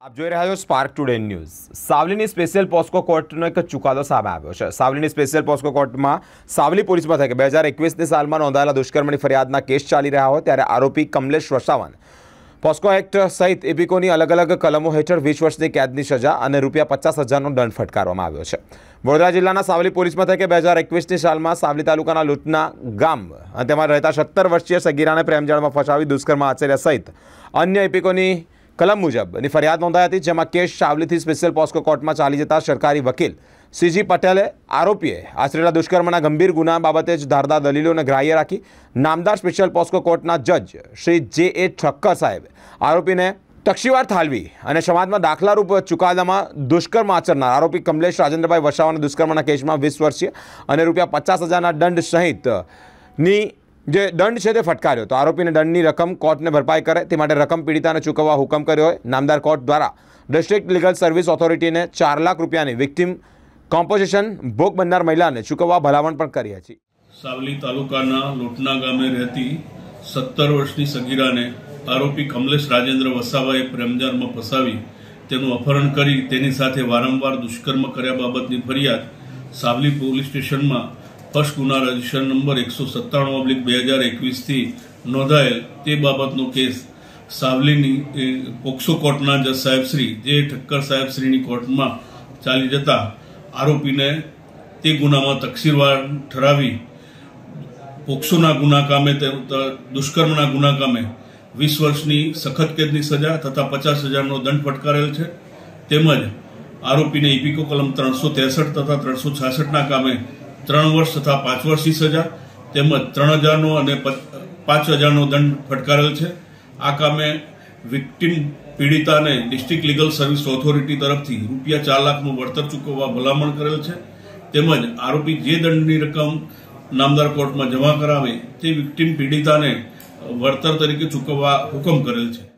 આપ જોઈ રહ્યા છો સ્પાર્ક ટુડે ન્યૂઝ સાવલીની સ્પેશિયલ પોસ્કો કોર્ટનો એક ચુકાદો સામે આવ્યો છે સાવલીની સ્પેશિયલ પોસ્કો કોર્ટમાં સાવલી પોલીસ મથકે બે હજાર એકવીસની સાલમાં નોંધાયેલા દુષ્કર્મની ફરિયાદના કેસ ચાલી રહ્યા હોય ત્યારે આરોપી કમલેશ વસાવન પોસ્કો એક્ટ સહિત ઇબીકોની અલગ અલગ કલમો હેઠળ વીસ વર્ષની કેદની સજા અને રૂપિયા પચાસ હજારનો દંડ ફટકારવામાં આવ્યો છે વડોદરા જિલ્લાના સાવલી પોલીસ મથકે બે હજાર એકવીસની સાલમાં સાવલી તાલુકાના લૂંટના ગામ અને તેમાં રહેતા સત્તર વર્ષીય સગીરાને પ્રેમજાળમાં ફસાવી દુષ્કર્મ આચર્યા સહિત અન્ય એપિકોની કલમ મુજબની ફરિયાદ નોંધાઈ હતી જેમાં કેસ સાવલીથી સ્પેશિયલ પોસ્કો કોર્ટમાં ચાલી જતા સરકારી વકીલ સીજી પટેલે આરોપીએ આશરેલા દુષ્કર્મના ગંભીર ગુના બાબતે જ ધારદાર દલીલોને ગ્રાહ્ય રાખી નામદાર સ્પેશિયલ પોસ્કો કોર્ટના જજ શ્રી જે એ ઠક્કર સાહેબ આરોપીને તકશીવાર થાલવી અને સમાજમાં દાખલારૂપ ચુકાદામાં દુષ્કર્મ આચરનાર આરોપી કમલેશ રાજેન્દ્રભાઈ વસાવાના દુષ્કર્મના કેસમાં વીસ વર્ષીય અને રૂપિયા પચાસ હજારના દંડ સહિતની જે દંડ છે તે ફટકાર્યો તો આરોપીને દંડની રકમ કોર્ટને ભરપાઈ કરે તે માટે રકમ પીડિતાને ચૂકવવા હુકમ કર્યો હોય નામદાર કોર્ટ દ્વારા ડિસ્ટ્રિક્ટ લીગલ સર્વિસ ઓથોરિટીને ચાર લાખ રૂપિયાની વિક્ટીમ કોમ્પોઝિશન ભોગ બનનાર મહિલાને ચૂકવવા ભલામણ પણ કરી હતી સાવલી તાલુકાના લોટના ગામે રહેતી સત્તર વર્ષની સગીરાને આરોપી કમલેશ રાજેન્દ્ર વસાવાએ પ્રેમજારમાં ફસાવી તેનું અપહરણ કરી તેની સાથે વારંવાર દુષ્કર્મ કર્યા બાબતની ફરિયાદ સાવલી પોલીસ સ્ટેશનમાં હર્ષ ગુના રજિસ્ટર નંબર એકસો સત્તાણું ઓબ્લિક બે હજાર એકવીસથી નોંધાયેલ તે બાબતનો કેસ સાવલીની પોક્સો કોર્ટના જજ સાહેબશ્રી જે ઠક્કર સાહેબશ્રીની કોર્ટમાં ચાલી જતા આરોપીને તે ગુનામાં તકસીરવાર ઠરાવી પોક્સોના ગુના કામે દુષ્કર્મના ગુના કામે વીસ વર્ષની સખત કેદની સજા તથા પચાસ હજારનો દંડ ફટકારેલ છે તેમજ આરોપીને ઇપિકો કલમ ત્રણસો તેસઠ તથા ત્રણસો છાસઠના કામે ત્રણ વર્ષ તથા પાંચ વર્ષની સજા તેમજ ત્રણ હજારનો અને પાંચ હજારનો દંડ ફટકારેલ છે આ કામે વિક્ટીમ પીડિતાને ડિસ્ટ્રિક્ટ લીગલ સર્વિસ ઓથોરિટી તરફથી રૂપિયા ચાર લાખનું વળતર ચૂકવવા ભલામણ કરેલ છે તેમજ આરોપી જે દંડની રકમ નામદાર કોર્ટમાં જમા કરાવે તે વિક્ટીમ પીડિતાને વળતર તરીકે ચૂકવવા હુકમ કરેલ છે